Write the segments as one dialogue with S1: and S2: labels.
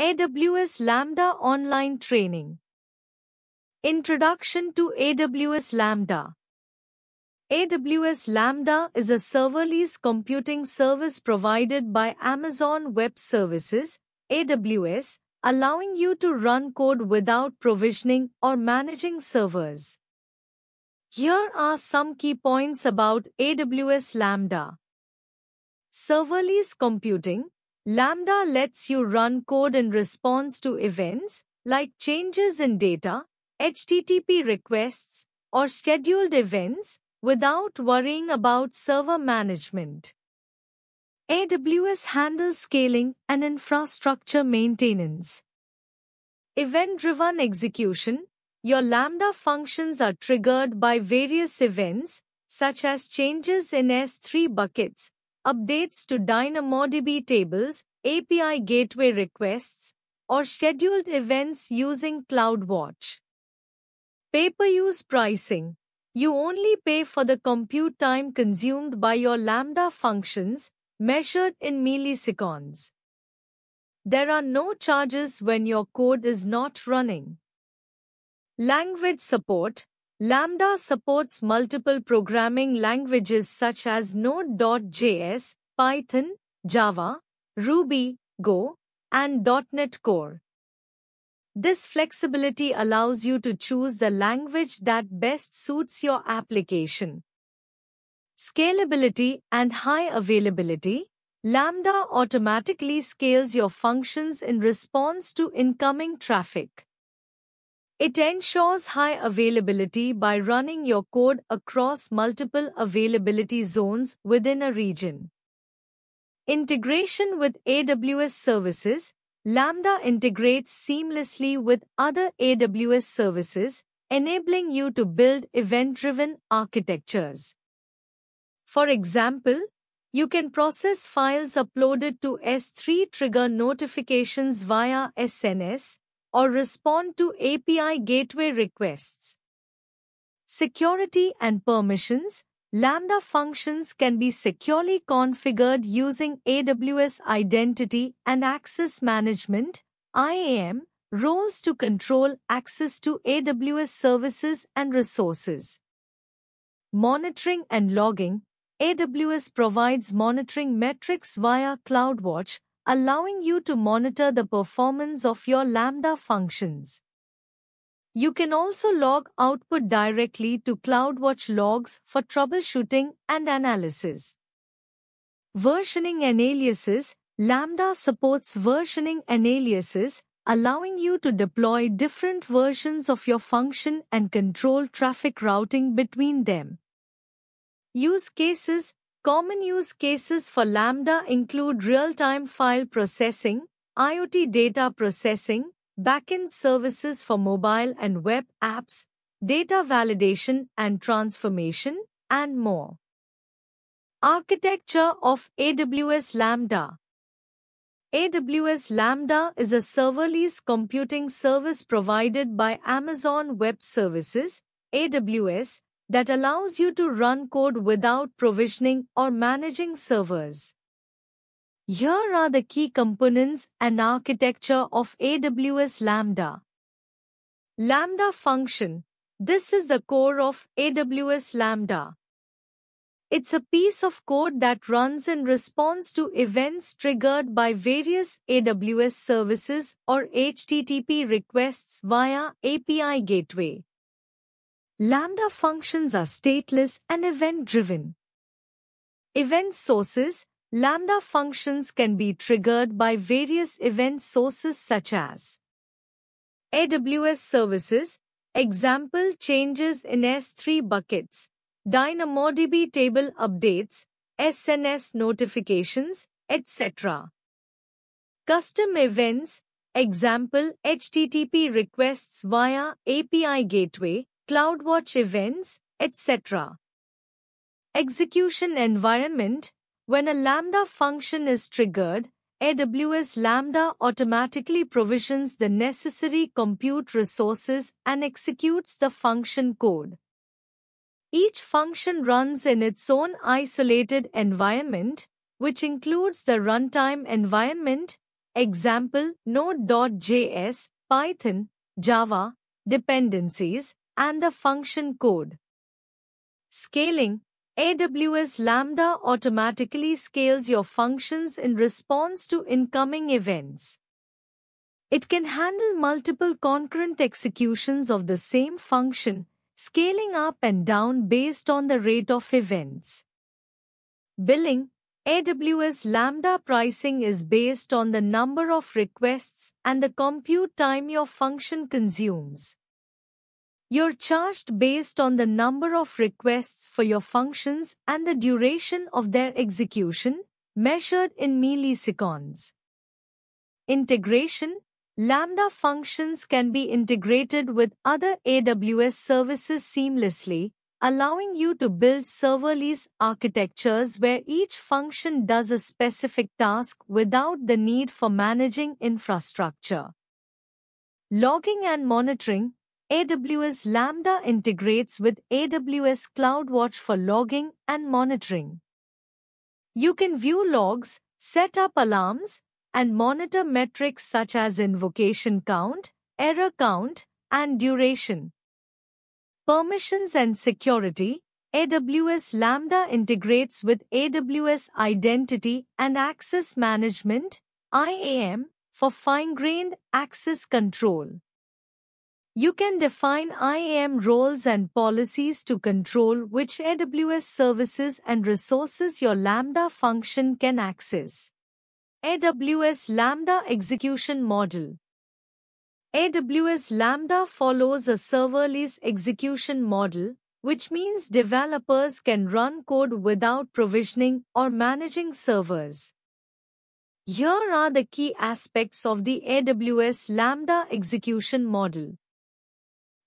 S1: AWS Lambda Online Training Introduction to AWS Lambda AWS Lambda is a serverless computing service provided by Amazon Web Services, AWS, allowing you to run code without provisioning or managing servers. Here are some key points about AWS Lambda. Serverless computing Lambda lets you run code in response to events like changes in data, HTTP requests, or scheduled events without worrying about server management. AWS handles scaling and infrastructure maintenance. Event-driven execution, your Lambda functions are triggered by various events, such as changes in S3 buckets, updates to DynamoDB tables, API gateway requests, or scheduled events using CloudWatch. Pay-per-use pricing. You only pay for the compute time consumed by your Lambda functions, measured in milliseconds. There are no charges when your code is not running. Language support. Lambda supports multiple programming languages such as Node.js, Python, Java, Ruby, Go, and .NET Core. This flexibility allows you to choose the language that best suits your application. Scalability and high availability. Lambda automatically scales your functions in response to incoming traffic. It ensures high availability by running your code across multiple availability zones within a region. Integration with AWS services Lambda integrates seamlessly with other AWS services, enabling you to build event-driven architectures. For example, you can process files uploaded to S3 trigger notifications via SNS, or respond to API gateway requests. Security and permissions Lambda functions can be securely configured using AWS Identity and Access Management IAM roles to control access to AWS services and resources. Monitoring and logging AWS provides monitoring metrics via CloudWatch, allowing you to monitor the performance of your Lambda functions. You can also log output directly to CloudWatch logs for troubleshooting and analysis. Versioning and aliases Lambda supports versioning and aliases, allowing you to deploy different versions of your function and control traffic routing between them. Use cases Common use cases for Lambda include real-time file processing, IoT data processing, backend services for mobile and web apps, data validation and transformation, and more. Architecture of AWS Lambda AWS Lambda is a serverless computing service provided by Amazon Web Services, AWS, that allows you to run code without provisioning or managing servers. Here are the key components and architecture of AWS Lambda. Lambda function. This is the core of AWS Lambda. It's a piece of code that runs in response to events triggered by various AWS services or HTTP requests via API gateway. Lambda functions are stateless and event-driven. Event sources Lambda functions can be triggered by various event sources such as AWS services, example changes in S3 buckets, DynamoDB table updates, SNS notifications, etc. Custom events, example HTTP requests via API gateway, CloudWatch events, etc. Execution environment When a Lambda function is triggered, AWS Lambda automatically provisions the necessary compute resources and executes the function code. Each function runs in its own isolated environment, which includes the runtime environment, example Node.js, Python, Java, dependencies, and the function code. Scaling AWS Lambda automatically scales your functions in response to incoming events. It can handle multiple concurrent executions of the same function, scaling up and down based on the rate of events. Billing AWS Lambda pricing is based on the number of requests and the compute time your function consumes. You're charged based on the number of requests for your functions and the duration of their execution, measured in milliseconds. Integration Lambda functions can be integrated with other AWS services seamlessly, allowing you to build serverless architectures where each function does a specific task without the need for managing infrastructure. Logging and monitoring AWS Lambda integrates with AWS CloudWatch for logging and monitoring. You can view logs, set up alarms, and monitor metrics such as invocation count, error count, and duration. Permissions and security AWS Lambda integrates with AWS Identity and Access Management IAM for fine-grained access control. You can define IAM roles and policies to control which AWS services and resources your Lambda function can access. AWS Lambda Execution Model AWS Lambda follows a serverless execution model, which means developers can run code without provisioning or managing servers. Here are the key aspects of the AWS Lambda execution model.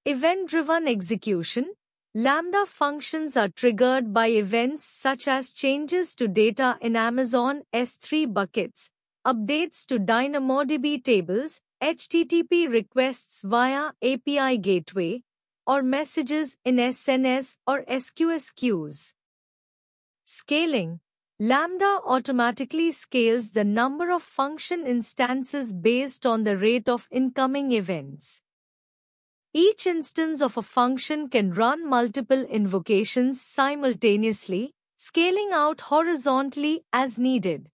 S1: Event-driven execution Lambda functions are triggered by events such as changes to data in Amazon S3 buckets, updates to DynamoDB tables, HTTP requests via API gateway, or messages in SNS or SQS queues. Scaling Lambda automatically scales the number of function instances based on the rate of incoming events. Each instance of a function can run multiple invocations simultaneously, scaling out horizontally as needed.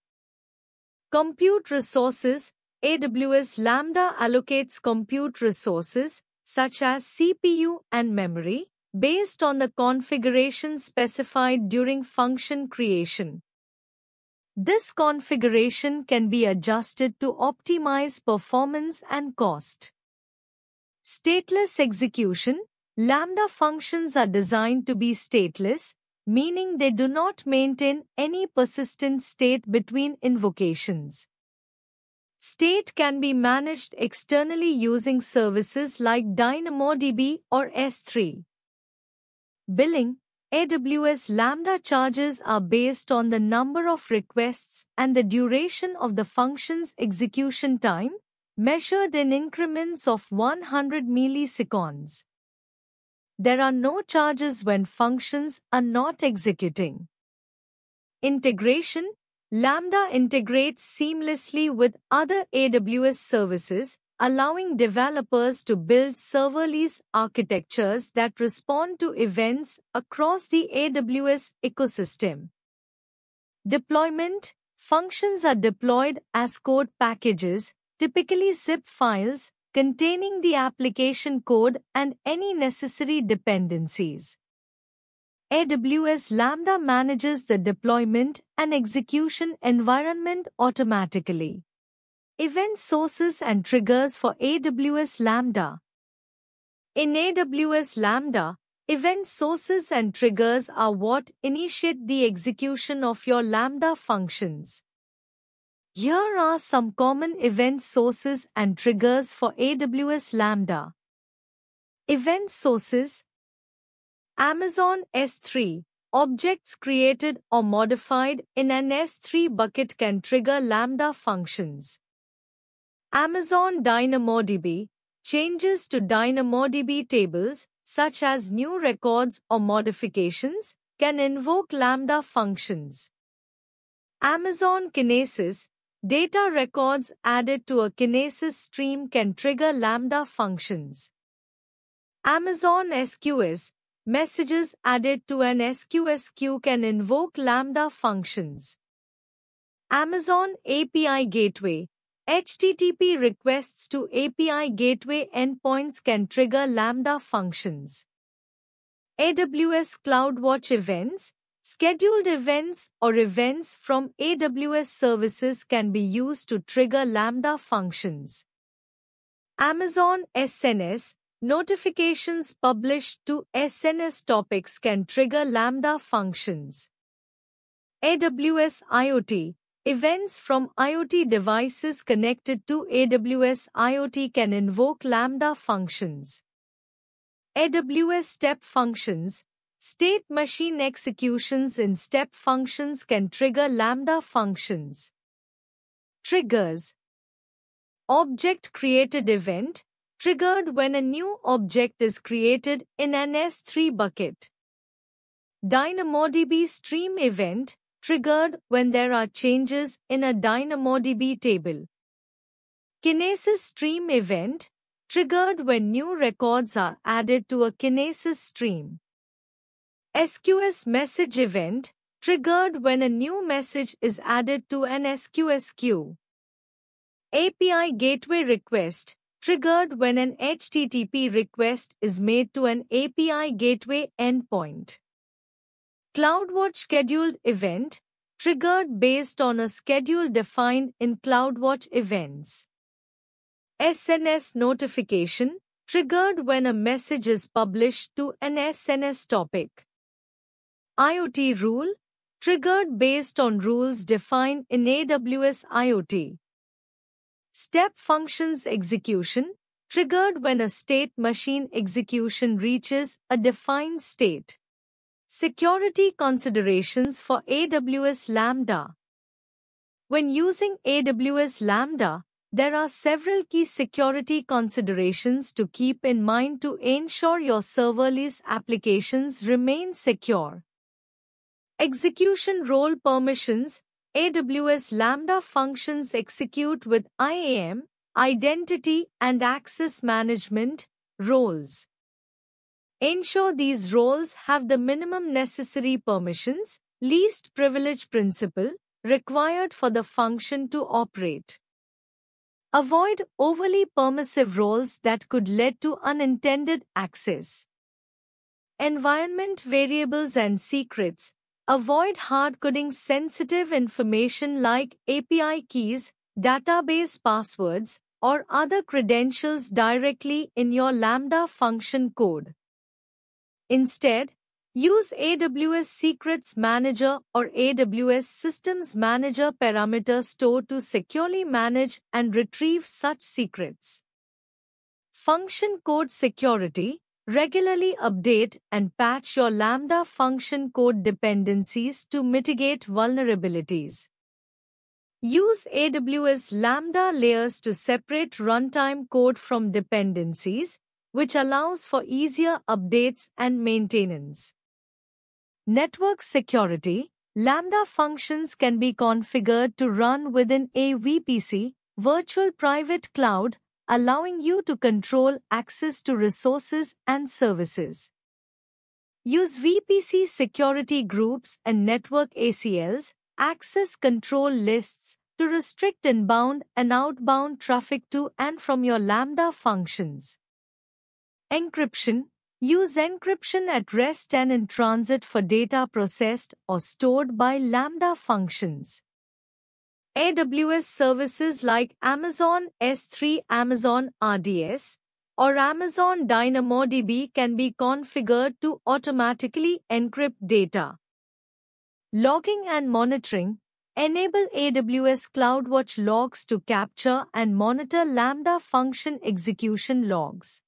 S1: Compute resources AWS Lambda allocates compute resources, such as CPU and memory, based on the configuration specified during function creation. This configuration can be adjusted to optimize performance and cost. Stateless execution, lambda functions are designed to be stateless, meaning they do not maintain any persistent state between invocations. State can be managed externally using services like DynamoDB or S3. Billing AWS Lambda charges are based on the number of requests and the duration of the function's execution time, measured in increments of 100 milliseconds. There are no charges when functions are not executing. Integration Lambda integrates seamlessly with other AWS services, allowing developers to build serverless architectures that respond to events across the AWS ecosystem. Deployment Functions are deployed as code packages, typically zip files, containing the application code and any necessary dependencies. AWS Lambda manages the deployment and execution environment automatically. Event sources and triggers for AWS Lambda. In AWS Lambda, event sources and triggers are what initiate the execution of your Lambda functions. Here are some common event sources and triggers for AWS Lambda. Event sources Amazon S3 Objects created or modified in an S3 bucket can trigger Lambda functions. Amazon DynamoDB Changes to DynamoDB tables, such as new records or modifications, can invoke Lambda functions. Amazon Kinesis Data records added to a Kinesis stream can trigger Lambda functions. Amazon SQS messages added to an SQS queue can invoke Lambda functions. Amazon API Gateway HTTP requests to API Gateway endpoints can trigger Lambda functions. AWS CloudWatch events Scheduled events or events from AWS services can be used to trigger Lambda functions. Amazon SNS notifications published to SNS topics can trigger Lambda functions. AWS IoT Events from IoT devices connected to AWS IoT can invoke Lambda functions. AWS step functions State machine executions in step functions can trigger lambda functions. Triggers Object created event triggered when a new object is created in an S3 bucket. DynamoDB stream event triggered when there are changes in a DynamoDB table. Kinesis stream event triggered when new records are added to a Kinesis stream. SQS message event triggered when a new message is added to an SQS queue. API gateway request triggered when an HTTP request is made to an API gateway endpoint. CloudWatch scheduled event triggered based on a schedule defined in CloudWatch events. SNS notification triggered when a message is published to an SNS topic. IoT rule, triggered based on rules defined in AWS IoT. Step functions execution, triggered when a state machine execution reaches a defined state. Security considerations for AWS Lambda. When using AWS Lambda, there are several key security considerations to keep in mind to ensure your serverless applications remain secure. Execution role permissions AWS Lambda functions execute with IAM, identity and access management roles. Ensure these roles have the minimum necessary permissions, least privilege principle, required for the function to operate. Avoid overly permissive roles that could lead to unintended access. Environment variables and secrets Avoid hard coding sensitive information like API keys, database passwords, or other credentials directly in your Lambda function code. Instead, use AWS Secrets Manager or AWS Systems Manager parameter store to securely manage and retrieve such secrets. Function code security Regularly update and patch your Lambda function code dependencies to mitigate vulnerabilities. Use AWS Lambda layers to separate runtime code from dependencies, which allows for easier updates and maintenance. Network security Lambda functions can be configured to run within a VPC, virtual private cloud, allowing you to control access to resources and services. Use VPC security groups and network ACLs, access control lists, to restrict inbound and outbound traffic to and from your Lambda functions. Encryption Use encryption at rest and in transit for data processed or stored by Lambda functions. AWS services like Amazon S3, Amazon RDS, or Amazon DynamoDB can be configured to automatically encrypt data. Logging and monitoring Enable AWS CloudWatch logs to capture and monitor Lambda function execution logs.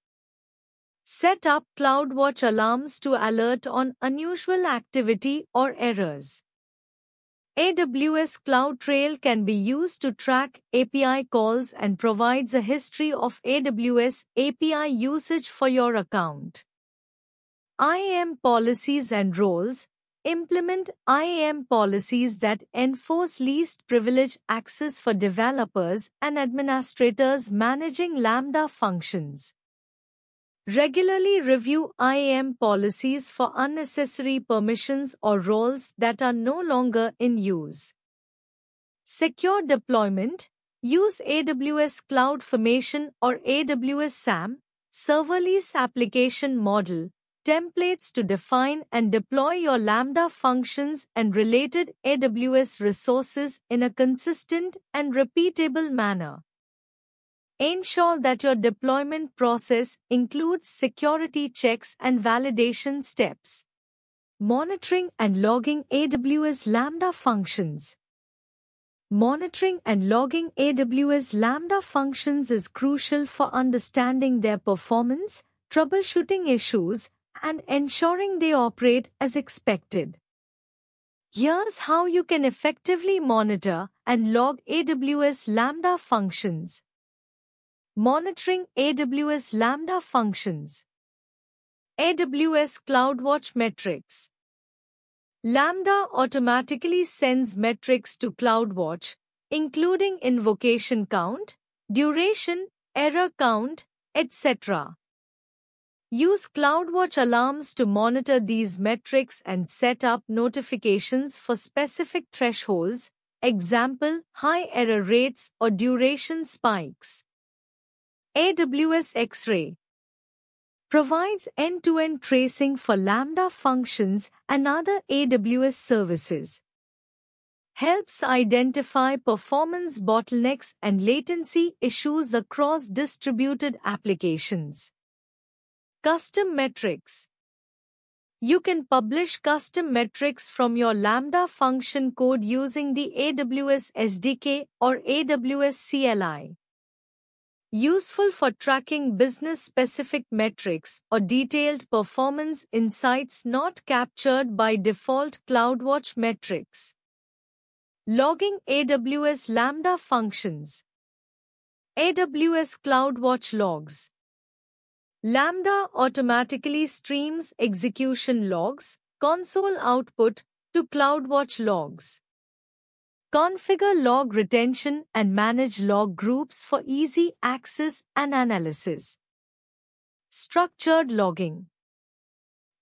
S1: Set up CloudWatch alarms to alert on unusual activity or errors. AWS CloudTrail can be used to track API calls and provides a history of AWS API usage for your account. IAM policies and roles implement IAM policies that enforce least privilege access for developers and administrators managing Lambda functions. Regularly review IAM policies for unnecessary permissions or roles that are no longer in use. Secure deployment. Use AWS Cloud Formation or AWS SAM, serverless application model, templates to define and deploy your Lambda functions and related AWS resources in a consistent and repeatable manner. Ensure that your deployment process includes security checks and validation steps. Monitoring and logging AWS Lambda functions. Monitoring and logging AWS Lambda functions is crucial for understanding their performance, troubleshooting issues, and ensuring they operate as expected. Here's how you can effectively monitor and log AWS Lambda functions. Monitoring AWS Lambda functions. AWS CloudWatch metrics. Lambda automatically sends metrics to CloudWatch, including invocation count, duration, error count, etc. Use CloudWatch alarms to monitor these metrics and set up notifications for specific thresholds, example, high error rates or duration spikes. AWS X-Ray provides end-to-end tracing for Lambda functions and other AWS services. Helps identify performance bottlenecks and latency issues across distributed applications. Custom metrics. You can publish custom metrics from your Lambda function code using the AWS SDK or AWS CLI. Useful for tracking business-specific metrics or detailed performance insights not captured by default CloudWatch metrics. Logging AWS Lambda functions. AWS CloudWatch logs. Lambda automatically streams execution logs, console output, to CloudWatch logs. Configure log retention and manage log groups for easy access and analysis. Structured logging.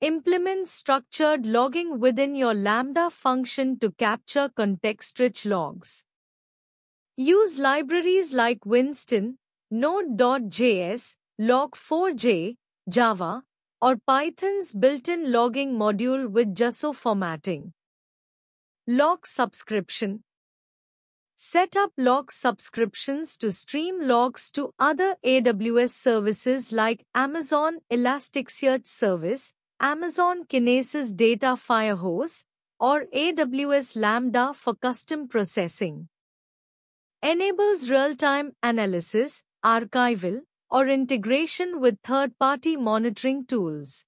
S1: Implement structured logging within your Lambda function to capture context-rich logs. Use libraries like Winston, Node.js, Log4j, Java, or Python's built-in logging module with Jasso formatting. Log subscription. Set up log subscriptions to stream logs to other AWS services like Amazon Elasticsearch Service, Amazon Kinesis Data Firehose, or AWS Lambda for custom processing. Enables real-time analysis, archival, or integration with third-party monitoring tools.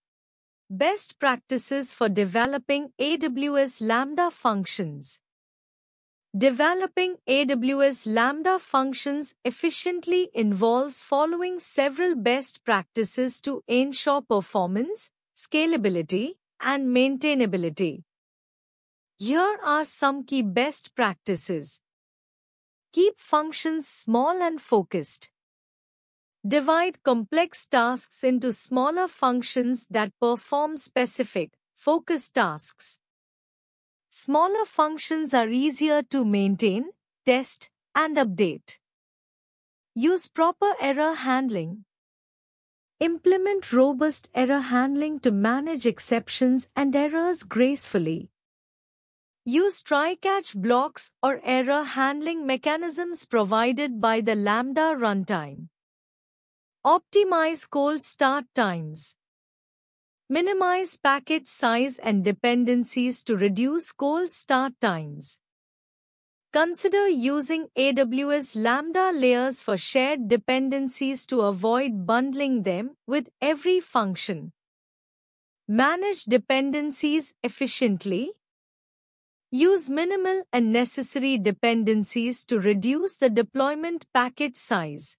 S1: Best practices for developing AWS Lambda functions. Developing AWS Lambda functions efficiently involves following several best practices to ensure performance, scalability, and maintainability. Here are some key best practices. Keep functions small and focused. Divide complex tasks into smaller functions that perform specific, focused tasks. Smaller functions are easier to maintain, test, and update. Use proper error handling. Implement robust error handling to manage exceptions and errors gracefully. Use try-catch blocks or error handling mechanisms provided by the Lambda runtime. Optimize cold start times. Minimize package size and dependencies to reduce cold start times. Consider using AWS Lambda layers for shared dependencies to avoid bundling them with every function. Manage dependencies efficiently. Use minimal and necessary dependencies to reduce the deployment package size.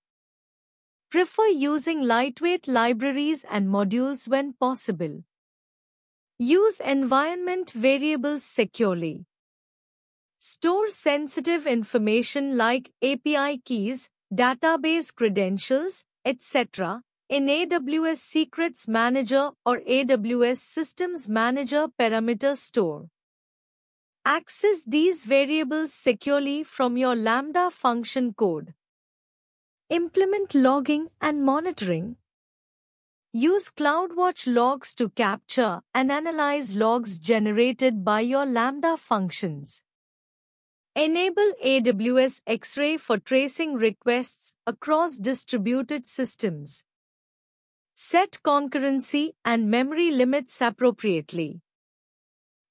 S1: Prefer using lightweight libraries and modules when possible. Use environment variables securely. Store sensitive information like API keys, database credentials, etc. in AWS Secrets Manager or AWS Systems Manager Parameter Store. Access these variables securely from your Lambda function code. Implement logging and monitoring. Use CloudWatch logs to capture and analyze logs generated by your Lambda functions. Enable AWS X-Ray for tracing requests across distributed systems. Set concurrency and memory limits appropriately.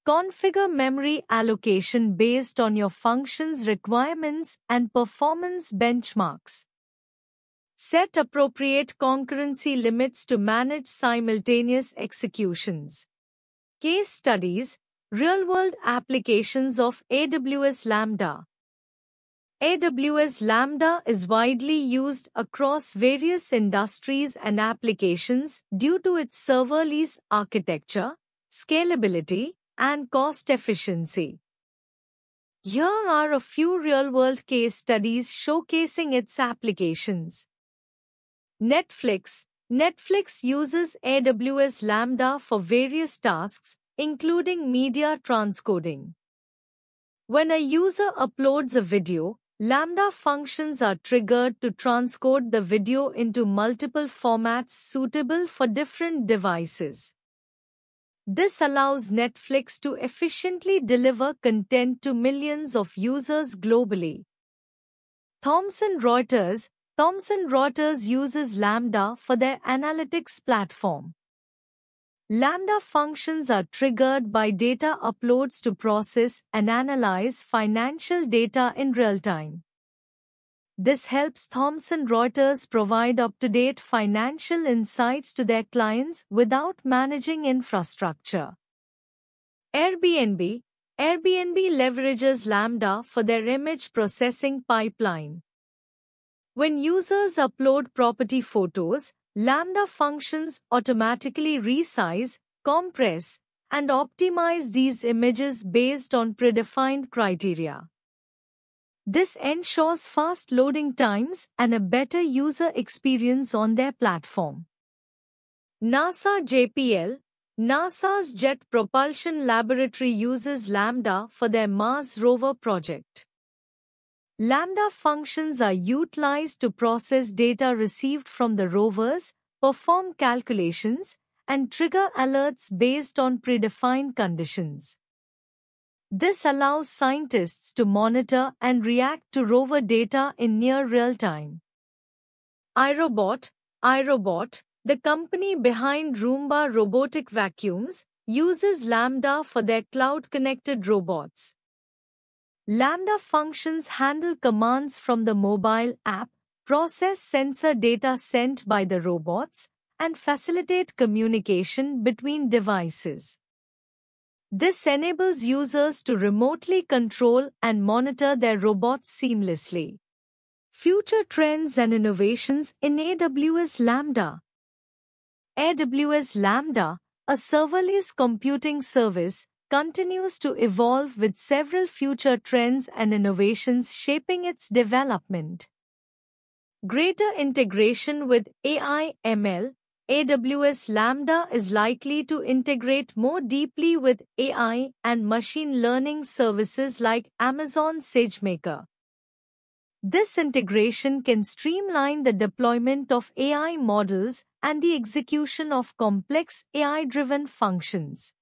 S1: Configure memory allocation based on your function's requirements and performance benchmarks. Set appropriate concurrency limits to manage simultaneous executions. Case studies, real-world applications of AWS Lambda. AWS Lambda is widely used across various industries and applications due to its serverless architecture, scalability, and cost efficiency. Here are a few real-world case studies showcasing its applications. Netflix Netflix uses AWS Lambda for various tasks, including media transcoding. When a user uploads a video, Lambda functions are triggered to transcode the video into multiple formats suitable for different devices. This allows Netflix to efficiently deliver content to millions of users globally. Thomson Reuters Thomson Reuters uses Lambda for their analytics platform. Lambda functions are triggered by data uploads to process and analyze financial data in real time. This helps Thomson Reuters provide up to date financial insights to their clients without managing infrastructure. Airbnb Airbnb leverages Lambda for their image processing pipeline. When users upload property photos, Lambda functions automatically resize, compress, and optimize these images based on predefined criteria. This ensures fast loading times and a better user experience on their platform. NASA JPL NASA's Jet Propulsion Laboratory uses Lambda for their Mars rover project. Lambda functions are utilized to process data received from the rovers, perform calculations, and trigger alerts based on predefined conditions. This allows scientists to monitor and react to rover data in near real time. iRobot, iRobot, the company behind Roomba Robotic Vacuums, uses Lambda for their cloud-connected robots. Lambda functions handle commands from the mobile app, process sensor data sent by the robots, and facilitate communication between devices. This enables users to remotely control and monitor their robots seamlessly. Future trends and innovations in AWS Lambda. AWS Lambda, a serverless computing service, continues to evolve with several future trends and innovations shaping its development. Greater integration with AI ML AWS Lambda is likely to integrate more deeply with AI and machine learning services like Amazon SageMaker. This integration can streamline the deployment of AI models and the execution of complex AI driven functions.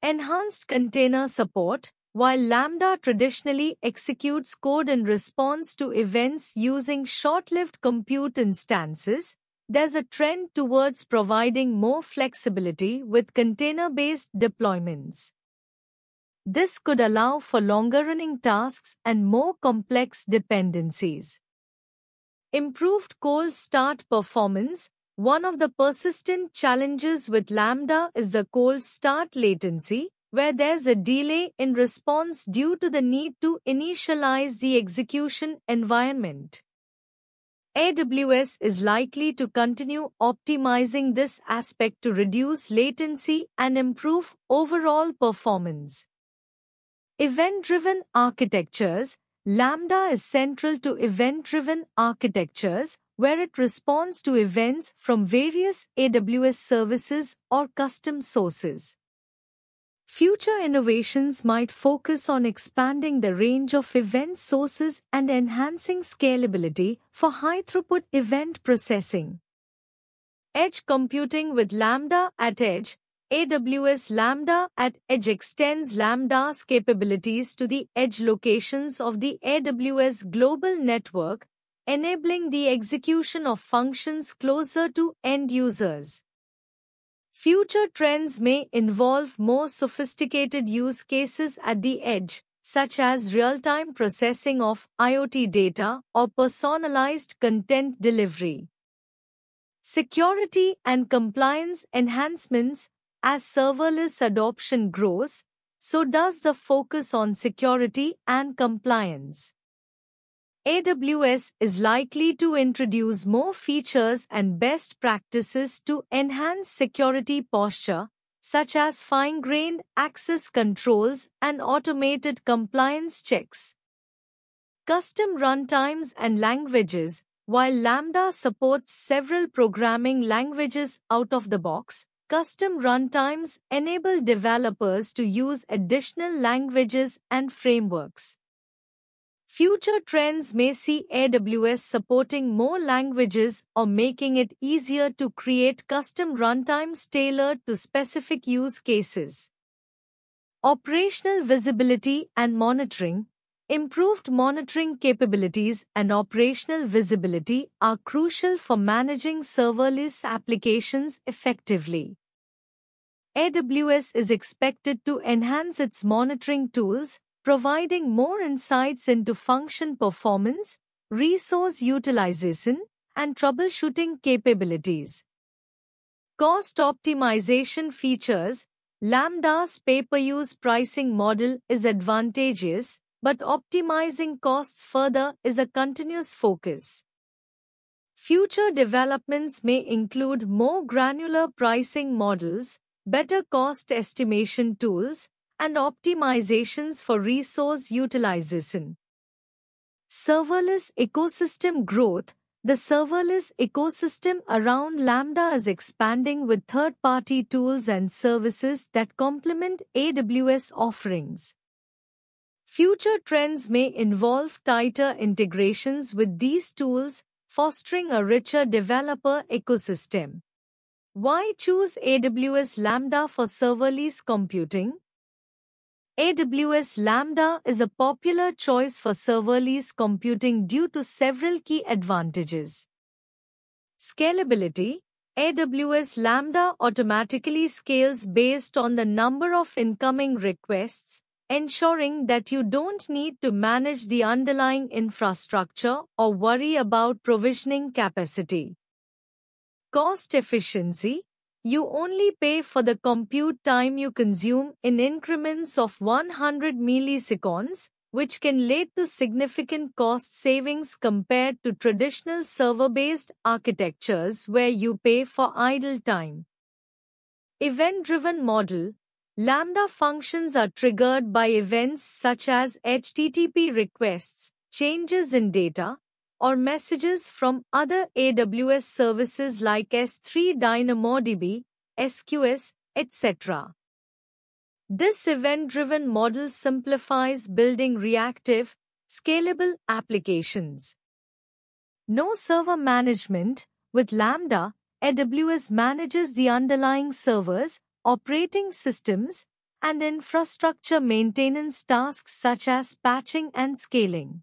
S1: Enhanced container support While Lambda traditionally executes code in response to events using short-lived compute instances, there's a trend towards providing more flexibility with container-based deployments. This could allow for longer running tasks and more complex dependencies. Improved cold start performance one of the persistent challenges with Lambda is the cold start latency, where there's a delay in response due to the need to initialize the execution environment. AWS is likely to continue optimizing this aspect to reduce latency and improve overall performance. Event-driven architectures Lambda is central to event-driven architectures, where it responds to events from various AWS services or custom sources. Future innovations might focus on expanding the range of event sources and enhancing scalability for high-throughput event processing. Edge computing with Lambda at Edge AWS Lambda at Edge extends Lambda's capabilities to the edge locations of the AWS global network, enabling the execution of functions closer to end users. Future trends may involve more sophisticated use cases at the edge, such as real-time processing of IoT data or personalized content delivery. Security and compliance enhancements as serverless adoption grows, so does the focus on security and compliance. AWS is likely to introduce more features and best practices to enhance security posture, such as fine-grained access controls and automated compliance checks. Custom runtimes and languages While Lambda supports several programming languages out of the box, custom runtimes enable developers to use additional languages and frameworks. Future trends may see AWS supporting more languages or making it easier to create custom runtimes tailored to specific use cases. Operational visibility and monitoring. Improved monitoring capabilities and operational visibility are crucial for managing serverless applications effectively. AWS is expected to enhance its monitoring tools providing more insights into function performance, resource utilization, and troubleshooting capabilities. Cost optimization features Lambda's pay-per-use pricing model is advantageous, but optimizing costs further is a continuous focus. Future developments may include more granular pricing models, better cost estimation tools, and optimizations for resource utilization. Serverless ecosystem growth the serverless ecosystem around Lambda is expanding with third-party tools and services that complement AWS offerings. Future trends may involve tighter integrations with these tools, fostering a richer developer ecosystem. Why choose AWS Lambda for serverless computing? AWS Lambda is a popular choice for serverless computing due to several key advantages. Scalability AWS Lambda automatically scales based on the number of incoming requests, ensuring that you don't need to manage the underlying infrastructure or worry about provisioning capacity. Cost efficiency you only pay for the compute time you consume in increments of 100 milliseconds, which can lead to significant cost savings compared to traditional server-based architectures where you pay for idle time. Event-driven model Lambda functions are triggered by events such as HTTP requests, changes in data, or messages from other AWS services like S3 DynamoDB, SQS, etc. This event driven model simplifies building reactive, scalable applications. No server management with Lambda, AWS manages the underlying servers, operating systems, and infrastructure maintenance tasks such as patching and scaling.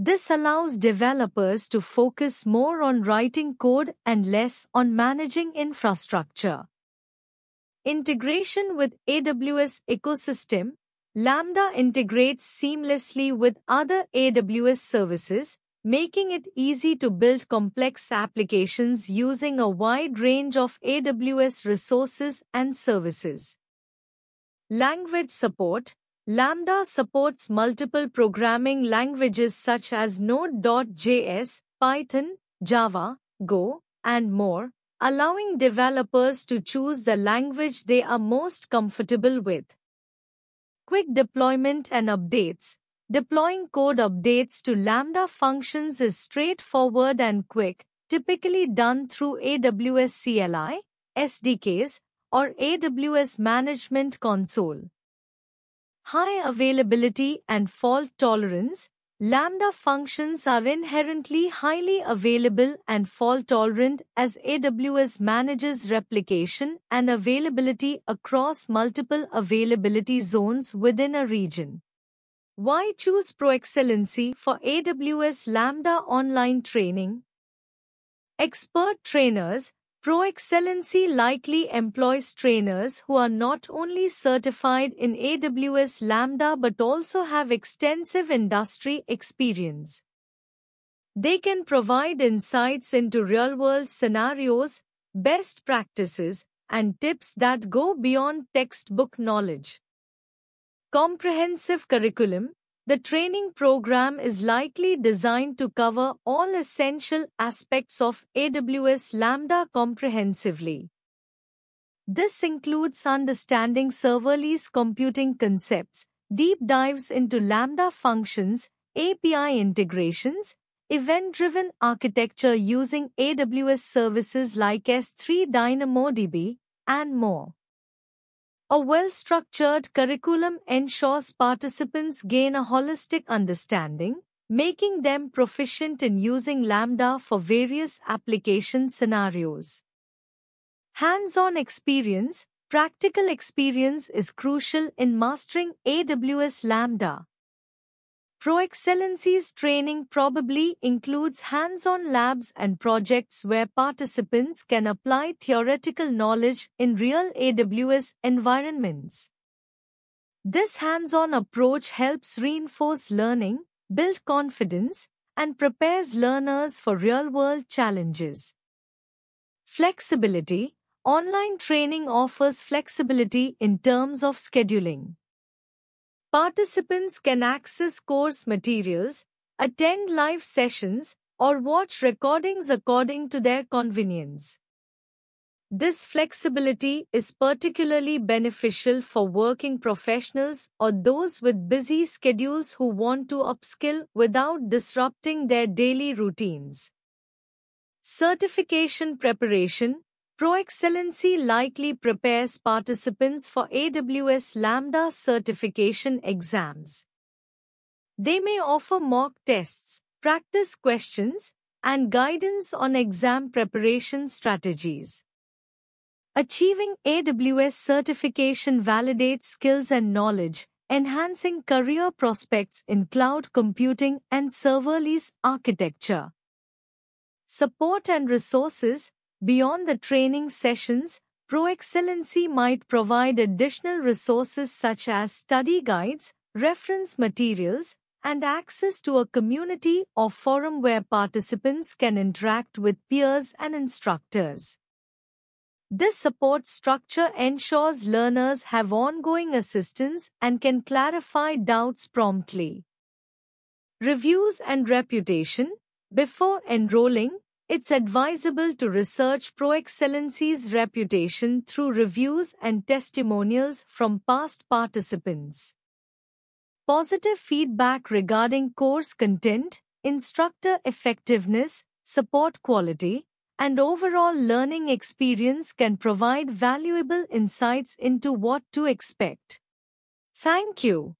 S1: This allows developers to focus more on writing code and less on managing infrastructure. Integration with AWS ecosystem Lambda integrates seamlessly with other AWS services, making it easy to build complex applications using a wide range of AWS resources and services. Language support Lambda supports multiple programming languages such as Node.js, Python, Java, Go, and more, allowing developers to choose the language they are most comfortable with. Quick deployment and updates. Deploying code updates to Lambda functions is straightforward and quick, typically done through AWS CLI, SDKs, or AWS Management Console high availability and fault tolerance, lambda functions are inherently highly available and fault tolerant as AWS manages replication and availability across multiple availability zones within a region. Why choose ProExcellency for AWS Lambda online training? Expert trainers Pro Excellency likely employs trainers who are not only certified in AWS Lambda but also have extensive industry experience. They can provide insights into real world scenarios, best practices, and tips that go beyond textbook knowledge. Comprehensive curriculum the training program is likely designed to cover all essential aspects of AWS Lambda comprehensively. This includes understanding serverless computing concepts, deep dives into Lambda functions, API integrations, event-driven architecture using AWS services like S3 DynamoDB, and more. A well-structured curriculum ensures participants gain a holistic understanding, making them proficient in using Lambda for various application scenarios. Hands-on experience, practical experience is crucial in mastering AWS Lambda, Pro Excellency's training probably includes hands-on labs and projects where participants can apply theoretical knowledge in real AWS environments. This hands-on approach helps reinforce learning, build confidence, and prepares learners for real-world challenges. Flexibility Online training offers flexibility in terms of scheduling. Participants can access course materials, attend live sessions, or watch recordings according to their convenience. This flexibility is particularly beneficial for working professionals or those with busy schedules who want to upskill without disrupting their daily routines. Certification preparation ProExcellency likely prepares participants for AWS Lambda certification exams. They may offer mock tests, practice questions, and guidance on exam preparation strategies. Achieving AWS certification validates skills and knowledge, enhancing career prospects in cloud computing and serverless architecture. Support and resources Beyond the training sessions, Pro Excellency might provide additional resources such as study guides, reference materials, and access to a community or forum where participants can interact with peers and instructors. This support structure ensures learners have ongoing assistance and can clarify doubts promptly. Reviews and reputation Before enrolling, it's advisable to research Pro Excellency's reputation through reviews and testimonials from past participants. Positive feedback regarding course content, instructor effectiveness, support quality, and overall learning experience can provide valuable insights into what to expect. Thank you.